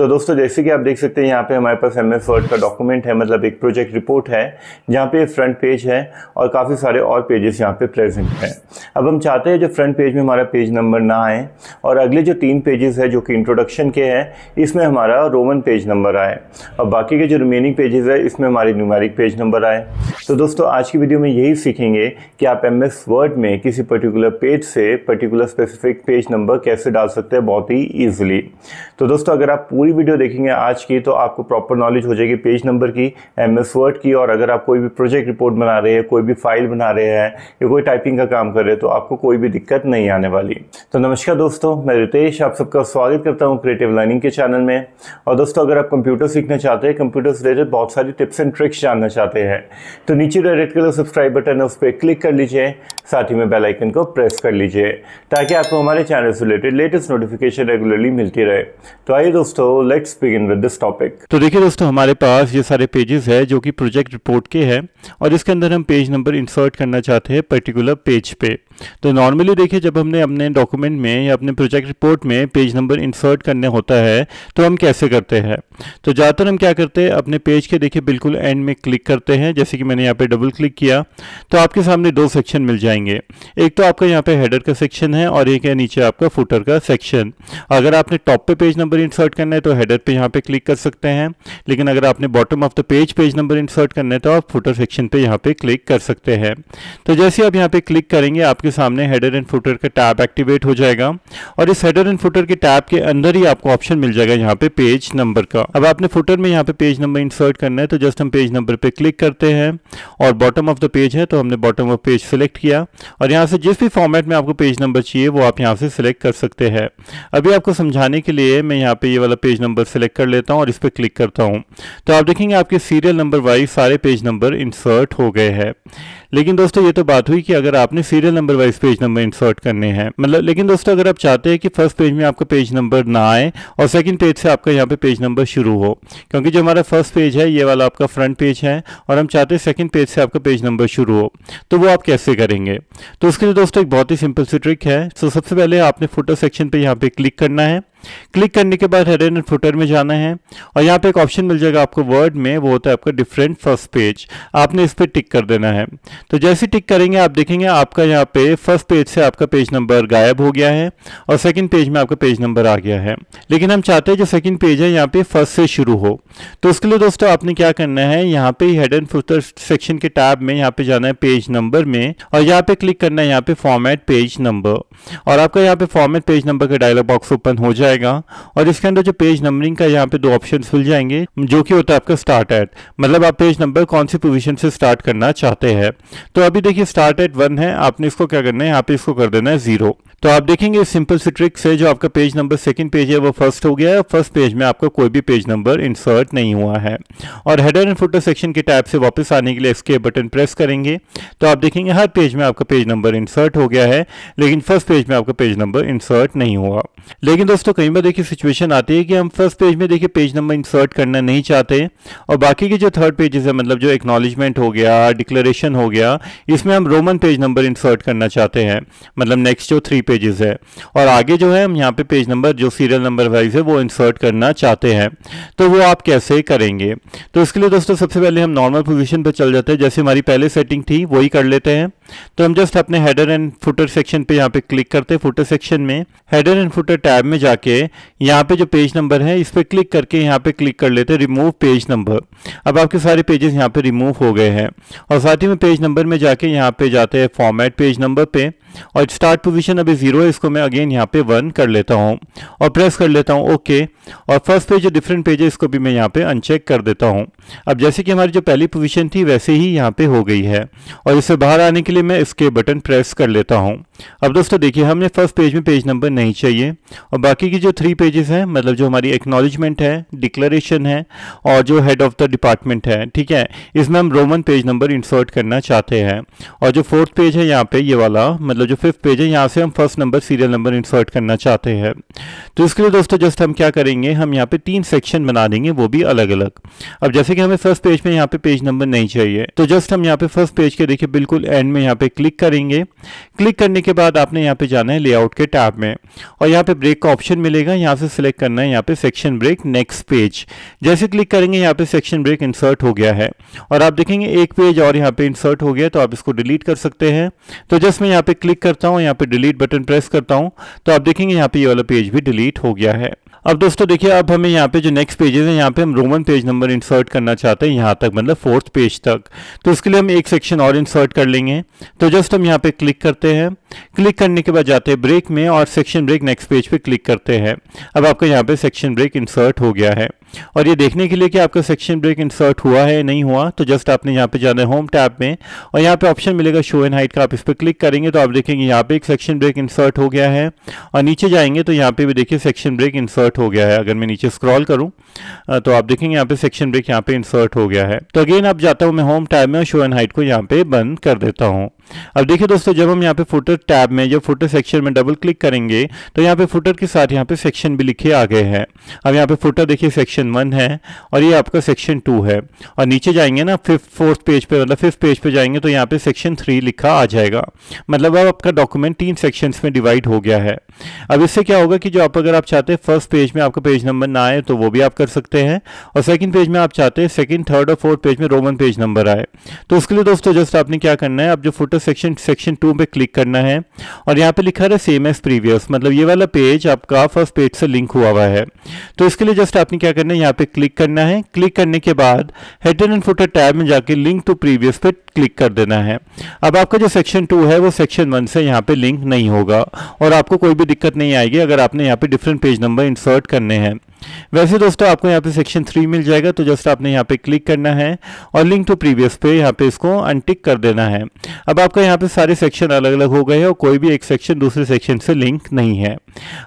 तो दोस्तों जैसे कि आप देख सकते हैं यहाँ पे हमारे पास एम एस वर्ड का डॉक्यूमेंट है मतलब एक प्रोजेक्ट रिपोर्ट है जहाँ पे फ्रंट पेज है और काफ़ी सारे और पेजेस यहाँ पे प्रेजेंट हैं अब हम चाहते हैं जो फ्रंट पेज में हमारा पेज नंबर ना आए और अगले जो तीन पेजेस है जो कि इंट्रोडक्शन के हैं इसमें हमारा रोमन पेज नंबर आए और बाकी के जो रिमेनिंग पेजेस है इसमें हमारे न्यूमेरिक पेज नंबर आए तो दोस्तों आज की वीडियो में यही सीखेंगे कि आप एम एस वर्ड में किसी पर्टिकुलर पेज से पर्टिकुलर स्पेसिफिक पेज नंबर कैसे डाल सकते हैं बहुत ही ईजिली तो दोस्तों अगर आप पूरी पूरी वीडियो देखेंगे आज की तो आपको प्रॉपर नॉलेज हो जाएगी पेज नंबर की एम एस वर्ड की और अगर आप कोई भी प्रोजेक्ट रिपोर्ट बना रहे हैं कोई भी फाइल बना रहे हैं या कोई टाइपिंग का काम कर रहे हैं तो आपको कोई भी दिक्कत नहीं आने वाली तो नमस्कार दोस्तों मैं रितेश आप सबका स्वागत करता हूँ क्रिएटिव लर्निंग के चैनल में और दोस्तों अगर आप कंप्यूटर सीखना चाहते हैं कंप्यूटर से रिलेटेड बहुत सारी टिप्स एंड ट्रिक्स जानना चाहते हैं तो नीचे direct red colour subscribe button है उस पर क्लिक कर लीजिए साथ ही में बेल आइकन को प्रेस कर लीजिए ताकि आपको हमारे चैनल से रिलेटेड लेटेस्ट नोटिफिकेशन रेगुलरली मिलती रहे तो आइए दोस्तों let's begin with this topic तो देखिए दोस्तों हमारे पास ये सारे पेजेस है जो कि प्रोजेक्ट रिपोर्ट के हैं और इसके अंदर हम पेज नंबर इंसर्ट करना चाहते हैं पर्टिकुलर पेज पे तो नॉर्मली देखिए जब हमने अपने डॉक्यूमेंट में या अपने प्रोजेक्ट रिपोर्ट में पेज नंबर इंसर्ट करने होता है तो हम कैसे करते हैं तो ज़्यादातर हम क्या करते हैं अपने पेज के देखिए बिल्कुल एंड में क्लिक करते हैं जैसे कि मैंने यहाँ पर डबल क्लिक किया तो आपके सामने दो सेक्शन मिल जाएंगे एक तो आपका यहाँ पर हेडर का सेक्शन है और एक है नीचे आपका फुटर का सेक्शन अगर आपने टॉप पर पेज नंबर इंसर्ट करना है तो हेडर पर यहाँ पर क्लिक कर सकते हैं लेकिन अगर आपने bottom of the page page number insert करना है तो आप फुटर सेक्शन पे यहाँ पे क्लिक कर सकते हैं तो जैसे आप यहाँ पे क्लिक करेंगे आपके आपके सामने हेडर एंड फुटर का टैब एक्टिवेट हो जाएगा और इस हेडर एंड फुटर के टैब के अंदर ही आपको ऑप्शन मिल जाएगा यहाँ पे पेज नंबर का अब आपने फुटर में यहाँ पे पेज नंबर इंसर्ट करना है तो जस्ट हम पेज नंबर पे क्लिक करते हैं और बॉटम ऑफ द पेज है तो हमने बॉटम ऑफ पेज सेलेक्ट किया और यहाँ से जिस भी फॉर्मेट में आपको पेज नंबर चाहिए वो आप यहाँ से सिलेक्ट कर सकते हैं अभी आपको समझाने के लिए मैं यहाँ पे ये वाला पेज नंबर सेलेक्ट कर लेता हूँ और इस पर क्लिक करता हूँ तो आप देखेंगे आपके सीरियल नंबर वाइज सारे पेज नंबर इंसर्ट हो गए हैं लेकिन दोस्तों ये तो बात हुई कि अगर आपने serial number wise page number insert करने हैं मतलब लेकिन दोस्तों अगर आप चाहते हैं कि फर्स्ट पेज में आपका पेज नंबर ना आए और सेकंड पेज से आपका यहाँ पे पेज नंबर शुरू हो क्योंकि जो हमारा फर्स्ट पेज है ये वाला आपका फ्रंट पेज है और हम चाहते हैं सेकंड पेज से आपका पेज नंबर शुरू हो तो वो आप कैसे करेंगे तो उसके लिए दोस्तों एक बहुत ही सिंपल सी ट्रिक है तो सबसे पहले आपने फोटो सेक्शन पर यहाँ पर क्लिक करना है क्लिक करने के बाद हेडर एंड फुटर में जाना है और यहाँ पे एक ऑप्शन मिल जाएगा आपको वर्ड में वो होता है आपका डिफरेंट फर्स्ट पेज आपने इस पर टिक कर देना है तो जैसे टिक करेंगे आप देखेंगे आपका यहाँ पे फर्स्ट पेज से आपका पेज नंबर गायब हो गया है और सेकंड पेज में आपका पेज नंबर आ गया है लेकिन हम चाहते हैं जो सेकेंड पेज है यहाँ पे फर्स्ट से शुरू हो तो उसके लिए दोस्तों आपने क्या करना है यहाँ पे हेड एंड फुटर सेक्शन के टैब में यहाँ पे जाना है पेज नंबर में और यहाँ पे क्लिक करना है यहाँ पे फॉर्मेट पेज नंबर और आपका यहाँ पे फॉर्मेट पेज नंबर का डायलॉग बॉक्स ओपन हो जाएगा और इसके अंदर जो पेज नंबरिंग का यहाँ पे दो ऑप्शन खुल जाएंगे जो कि होता है आपका स्टार्ट एट मतलब आप पेज नंबर कौन सी पोजिशन से स्टार्ट करना चाहते हैं तो अभी देखिए स्टार्ट एट वन है आपने इसको क्या करना है यहाँ पे इसको कर देना है जीरो तो आप देखेंगे सिंपल सी ट्रिक से जो आपका पेज नंबर सेकंड पेज है वो फर्स्ट हो गया है फर्स्ट पेज में आपका कोई भी पेज नंबर इंसर्ट नहीं हुआ है और हेडर एंड फुटर सेक्शन के टैब से वापस आने के लिए एस्केप बटन प्रेस करेंगे तो आप देखेंगे हर पेज में आपका पेज नंबर इंसर्ट हो गया है लेकिन फर्स्ट पेज में आपका पेज नंबर इंसर्ट नहीं हुआ लेकिन दोस्तों कई बार देखिए सिचुएशन आती है कि हम फर्स्ट पेज में देखिए पेज नंबर इंसर्ट करना नहीं चाहते और बाकी के जो थर्ड पेजेस है मतलब जो एक्नॉलेजमेंट हो गया डिक्लेरेशन हो गया इसमें हम रोमन पेज नंबर इंसर्ट करना चाहते हैं मतलब नेक्स्ट जो थ्री पेजेस है और आगे जो है हम यहाँ पे पेज नंबर जो सीरियल नंबर वाइज है वो इंसर्ट करना चाहते हैं तो वो आप कैसे करेंगे तो इसके लिए दोस्तों सबसे पहले हम नॉर्मल पोजिशन पर चल जाते हैं जैसे हमारी पहले सेटिंग थी वही कर लेते हैं तो हम जस्ट अपने हेडर एंड फुटर सेक्शन पे यहाँ पे क्लिक करते हैं फुटर सेक्शन में हेडर एंड फुटर टैब में जाके यहाँ पे जो पेज नंबर है इस पर क्लिक करके यहाँ पे क्लिक कर लेते हैं रिमूव पेज नंबर अब आपके सारे पेजेस यहाँ पे रिमूव हो गए हैं और साथ ही में पेज नंबर में जाके यहाँ पे जाते हैं फॉर्मेट पेज नंबर पे और स्टार्ट पोजीशन अभी जीरो है इसको मैं अगेन यहाँ पे वन कर लेता हूँ और प्रेस कर लेता हूँ ओके और फर्स्ट पेज जो डिफरेंट पेज है इसको भी मैं यहाँ पे अनचेक कर देता हूँ अब जैसे कि हमारी जो पहली पोजीशन थी वैसे ही यहाँ पे हो गई है और इससे बाहर आने के लिए मैं इसके बटन प्रेस कर लेता हूँ अब दोस्तों देखिए हमने फर्स्ट पेज में पेज नंबर नहीं चाहिए और बाकी की जो थ्री पेजेस हैं मतलब जो हमारी एक्नोलिजमेंट है डिक्लेरेशन है और जो हेड ऑफ द डिपार्टमेंट है ठीक है इसमें हम रोमन पेज नंबर इंसर्ट करना चाहते हैं और जो फोर्थ पेज है यहाँ पे ये वाला मतलब मतलब जो फिफ्थ पेज है यहाँ से हम first number serial number insert करना चाहते हैं तो इसके लिए दोस्तों जस्ट हम क्या करेंगे हम यहाँ पे तीन सेक्शन बना देंगे वो भी अलग अलग अब जैसे कि हमें फर्स्ट पेज में यहाँ पे पेज नंबर नहीं चाहिए तो जस्ट हम यहाँ पे फर्स्ट पेज के देखिए बिल्कुल एंड में यहाँ पे क्लिक करेंगे क्लिक करने के बाद आपने यहाँ पे जाना है लेआउट के टैब में और यहाँ पे ब्रेक का ऑप्शन मिलेगा यहाँ से सिलेक्ट करना है यहाँ पे सेक्शन ब्रेक नेक्स्ट पेज जैसे क्लिक करेंगे यहाँ पे सेक्शन ब्रेक इंसर्ट हो गया है और आप देखेंगे एक पेज और यहाँ पे इंसर्ट हो गया तो आप इसको डिलीट कर सकते हैं तो जस्ट मैं यहाँ पे क्लिक क्लिक करता हूँ यहाँ पे डिलीट बटन प्रेस करता हूँ तो आप देखेंगे यहाँ पे ये वाला पेज भी डिलीट हो गया है अब दोस्तों देखिए अब हमें यहाँ पे जो नेक्स्ट पेजेस हैं यहाँ पे हम रोमन पेज नंबर इंसर्ट करना चाहते हैं यहाँ तक मतलब फोर्थ पेज तक तो उसके लिए हम एक सेक्शन और इंसर्ट कर लेंगे तो जस्ट हम यहाँ पे क्लिक करते हैं क्लिक करने के बाद जाते हैं ब्रेक में और सेक्शन ब्रेक नेक्स्ट पेज पे क्लिक करते हैं अब आपका यहाँ पे सेक्शन ब्रेक इंसर्ट हो गया है और ये देखने के लिए कि आपका सेक्शन ब्रेक इंसर्ट हुआ है नहीं हुआ तो जस्ट आपने यहाँ पे जाना है होम टैब में और यहाँ पे ऑप्शन मिलेगा शो एंड हाइट का आप इस पर क्लिक करेंगे तो आप देखेंगे यहाँ पे एक सेक्शन ब्रेक इंसर्ट हो गया है और नीचे जाएंगे तो यहाँ पे भी देखिए सेक्शन ब्रेक इंसर्ट हो गया है अगर मैं नीचे स्क्रॉल करूँ तो आप देखेंगे यहाँ पे सेक्शन ब्रेक यहाँ पे इंसर्ट हो गया है तो अगेन आप जाता हूँ मैं होम टैब में और शो एंड हाइट को यहाँ पे बंद कर देता हूँ अब देखिए दोस्तों जब हम यहाँ पे फुटर टैब में या फुटर सेक्शन में डबल क्लिक करेंगे तो यहाँ पे फुटर के साथ यहाँ पे सेक्शन भी लिखे आ गए हैं अब यहाँ पे फुटर देखिए सेक्शन वन है और ये आपका सेक्शन टू है और नीचे जाएंगे ना फिफ्थ फोर्थ पेज पे मतलब फिफ्थ पेज पे जाएंगे तो यहाँ पे सेक्शन थ्री लिखा आ जाएगा मतलब अब आपका डॉक्यूमेंट तीन सेक्शन में डिवाइड हो गया है अब इससे क्या होगा कि जो आप अगर आप चाहते हैं फर्स्ट पेज में आपका पेज नंबर ना आए तो वो भी आप कर सकते हैं और सेकंड पेज में आप चाहते हैं सेकंड थर्ड और फोर्थ पेज में रोमन पेज नंबर आए तो उसके लिए दोस्तों जस्ट आपने क्या करना है आप जो फोटो सेक्शन सेक्शन टू पे क्लिक करना है और यहाँ पे लिखा है सेम एज प्रीवियस मतलब ये वाला पेज आपका फर्स्ट पेज से लिंक हुआ हुआ है तो इसके लिए जस्ट आपने क्या करना है यहाँ पे क्लिक करना है क्लिक करने के बाद हेड एंड फोटो टैब में जाके लिंक टू प्रीवियस पे क्लिक कर देना है अब आपका जो सेक्शन टू है वो सेक्शन वन से यहाँ पे लिंक नहीं होगा और आपको कोई भी दिक्कत नहीं आएगी अगर आपने यहाँ पे डिफरेंट पेज नंबर इंसर्ट करने हैं वैसे दोस्तों आपको यहाँ पे सेक्शन थ्री मिल जाएगा तो जस्ट आपने यहाँ पे क्लिक करना है और लिंक टू प्रीवियस पे यहाँ पे इसको अनटिक कर देना है अब आपका यहाँ पे सारे सेक्शन अलग अलग हो गए हैं और कोई भी एक सेक्शन दूसरे सेक्शन से लिंक नहीं है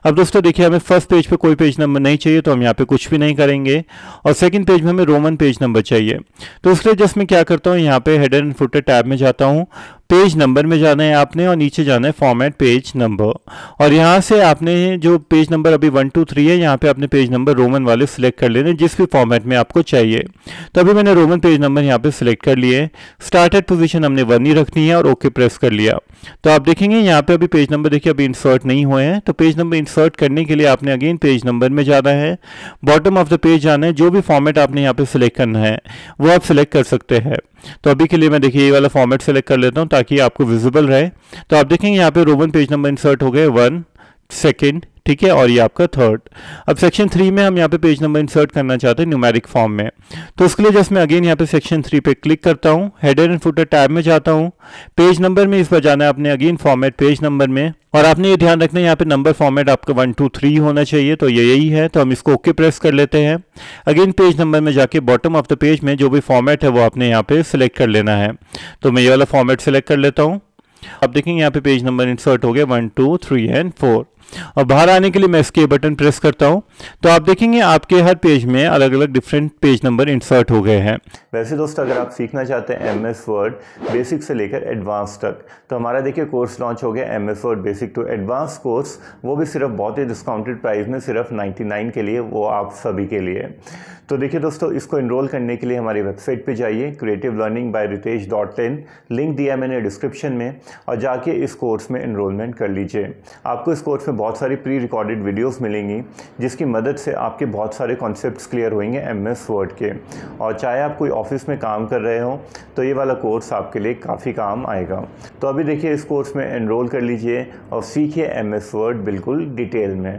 अब दोस्तों देखिए हमें फर्स्ट पेज पे कोई पेज नंबर नहीं चाहिए तो हम यहाँ पे कुछ भी नहीं करेंगे और सेकेंड पेज में हमें रोमन पेज नंबर चाहिए तो उसके लिए जस्ट मैं क्या करता हूँ यहाँ पे हेड एंड फुटर टैब में जाता हूँ पेज नंबर में जाना है आपने और नीचे जाना है फॉर्मेट पेज नंबर और यहाँ से आपने जो पेज नंबर अभी वन टू थ्री है यहाँ पे आपने पेज नंबर रोमन वाले सिलेक्ट कर लेने जिस भी फॉर्मेट में आपको चाहिए तो अभी मैंने रोमन पेज नंबर यहाँ पे सिलेक्ट कर लिए स्टार्टेड पोजिशन हमने वन ही रखनी है और ओके प्रेस कर लिया तो आप देखेंगे यहाँ पे अभी पेज नंबर देखिए अभी इंसर्ट नहीं हुए हैं तो पेज नंबर इंसर्ट करने के लिए आपने अगेन पेज नंबर में जाना है बॉटम ऑफ द पेज जाना है जो भी फॉर्मेट आपने यहाँ पे सिलेक्ट करना है वो आप सिलेक्ट कर सकते हैं तो अभी के लिए मैं देखिए ये वाला फॉर्मेट सेलेक्ट कर लेता हूँ ताकि आपको विजिबल रहे तो आप देखेंगे यहाँ पे रोमन पेज नंबर इंसर्ट हो गए वन सेकेंड ठीक है और ये आपका थर्ड अब सेक्शन थ्री में हम यहाँ पे पेज नंबर इंसर्ट करना चाहते हैं न्यूमेरिक फॉर्म में तो उसके लिए जस्ट मैं अगेन यहाँ पे सेक्शन थ्री पे क्लिक करता हूँ हेडर एंड फुटर टैब में जाता हूँ पेज नंबर में इस पर जाना है आपने अगेन फॉर्मेट पेज नंबर में और आपने ये ध्यान रखना है यहाँ पे नंबर फॉर्मेट आपका वन टू थ्री होना चाहिए तो ये यही है तो हम इसको ओके प्रेस कर लेते हैं अगेन पेज नंबर में जाके बॉटम ऑफ द पेज में जो भी फॉर्मेट है वो आपने यहाँ पे सिलेक्ट कर लेना है तो मैं ये वाला फॉर्मेट सेलेक्ट कर लेता हूँ आप देखेंगे यहाँ पे पेज नंबर इंसर्ट हो गया one two three and four और बाहर आने के लिए मैं इसके बटन प्रेस करता हूँ तो आप देखेंगे आपके हर पेज में अलग अलग डिफरेंट पेज नंबर इंसर्ट हो गए हैं वैसे दोस्तों अगर आप सीखना चाहते हैं एम वर्ड बेसिक से लेकर एडवांस तक तो हमारा देखिए कोर्स लॉन्च हो गया M Word basic to advance course वो भी सिर्फ बहुत ही डिस्काउंटेड प्राइस में सिर्फ नाइन्टी के लिए वो आप सभी के लिए तो देखिए दोस्तों इसको इनरोल करने के लिए हमारी वेबसाइट पे जाइए creative learning by Ritesh dot in link दिया मैंने डिस्क्रिप्शन में और जाके इस कोर्स में इनरोलमेंट कर लीजिए आपको इस कोर्स में बहुत सारी प्री रिकॉर्डेड वीडियोस मिलेंगी जिसकी मदद से आपके बहुत सारे कॉन्सेप्ट्स क्लियर होंगे एम एस वर्ड के और चाहे आप कोई ऑफिस में काम कर रहे हो तो ये वाला कोर्स आपके लिए काफ़ी काम आएगा तो अभी देखिए इस कोर्स में एनरोल कर लीजिए और सीखिए एम एस वर्ड बिल्कुल डिटेल में